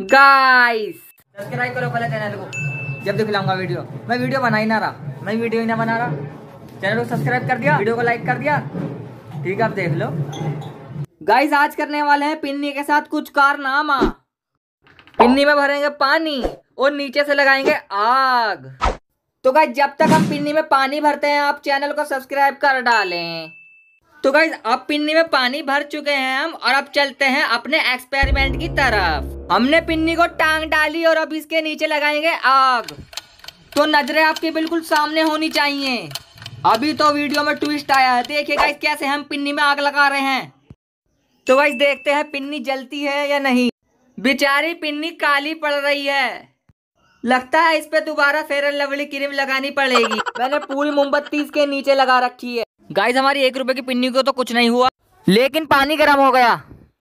guys subscribe करो पहले channel को जब तक लाऊंगा वीडियो मैं वीडियो बना ही ना रहा मैं वीडियो ही ना बना रहा चैनल को सब्सक्राइब कर दिया वीडियो को लाइक कर दिया ठीक है आप देख लो गाइस आज करने वाले हैं पिन्नी के साथ कुछ कारनामा पिन्नी में भरेंगे पानी और नीचे से लगाएंगे आग तो गाइस जब तक हम पिन्नी में पानी भरते हैं आप चैनल को सब्सक्राइब कर डालें तो गाइज अब पिन्नी में पानी भर चुके हैं हम और अब चलते हैं अपने एक्सपेरिमेंट की तरफ हमने पिन्नी को टांग डाली और अब इसके नीचे लगाएंगे आग तो नजरें आपके बिल्कुल सामने होनी चाहिए अभी तो वीडियो में ट्विस्ट आया है देखिए गाइज कैसे हम पिन्नी में आग लगा रहे हैं तो गाइज देखते हैं पिन्नी जलती है या नहीं बेचारी पिन्नी काली पड़ रही है लगता है इस पे दोबारा फेयर लवली क्रीम लगानी पड़ेगी मैंने पूरी मोमबत्ती इसके नीचे लगा रखी है गाइस हमारी एक रुपए की पिन्नी को तो कुछ नहीं हुआ लेकिन पानी गर्म हो गया